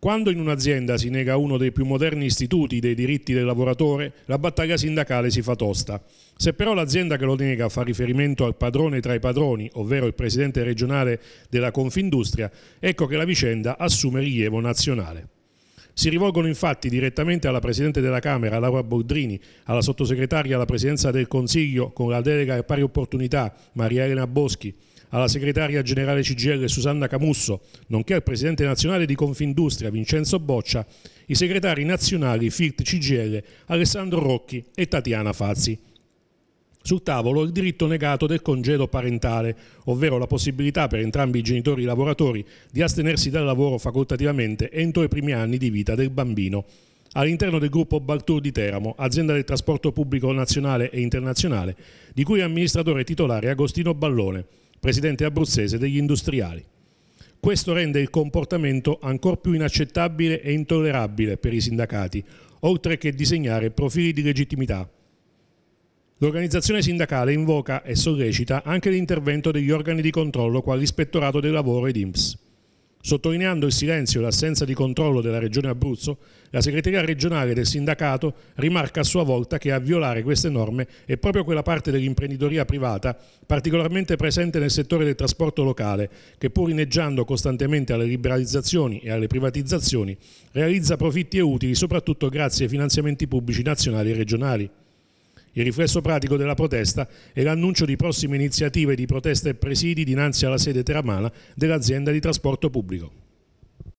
Quando in un'azienda si nega uno dei più moderni istituti dei diritti del lavoratore, la battaglia sindacale si fa tosta. Se però l'azienda che lo nega fa riferimento al padrone tra i padroni, ovvero il presidente regionale della Confindustria, ecco che la vicenda assume rilievo nazionale. Si rivolgono infatti direttamente alla Presidente della Camera, Laura Boldrini, alla sottosegretaria alla Presidenza del Consiglio con la delega pari opportunità, Maria Elena Boschi, alla segretaria generale CGL Susanna Camusso, nonché al presidente nazionale di Confindustria Vincenzo Boccia, i segretari nazionali FIRT CGL Alessandro Rocchi e Tatiana Fazzi. Sul tavolo il diritto negato del congedo parentale, ovvero la possibilità per entrambi i genitori lavoratori di astenersi dal lavoro facoltativamente entro i primi anni di vita del bambino. All'interno del gruppo Baltur di Teramo, azienda del trasporto pubblico nazionale e internazionale, di cui amministratore titolare Agostino Ballone presidente abruzzese degli industriali. Questo rende il comportamento ancora più inaccettabile e intollerabile per i sindacati, oltre che disegnare profili di legittimità. L'organizzazione sindacale invoca e sollecita anche l'intervento degli organi di controllo quali l'Ispettorato del Lavoro ed IMSS. Sottolineando il silenzio e l'assenza di controllo della Regione Abruzzo, la segreteria regionale del sindacato rimarca a sua volta che a violare queste norme è proprio quella parte dell'imprenditoria privata particolarmente presente nel settore del trasporto locale, che pur inneggiando costantemente alle liberalizzazioni e alle privatizzazioni, realizza profitti e utili soprattutto grazie ai finanziamenti pubblici nazionali e regionali. Il riflesso pratico della protesta è l'annuncio di prossime iniziative di protesta e presidi dinanzi alla sede teramana dell'azienda di trasporto pubblico.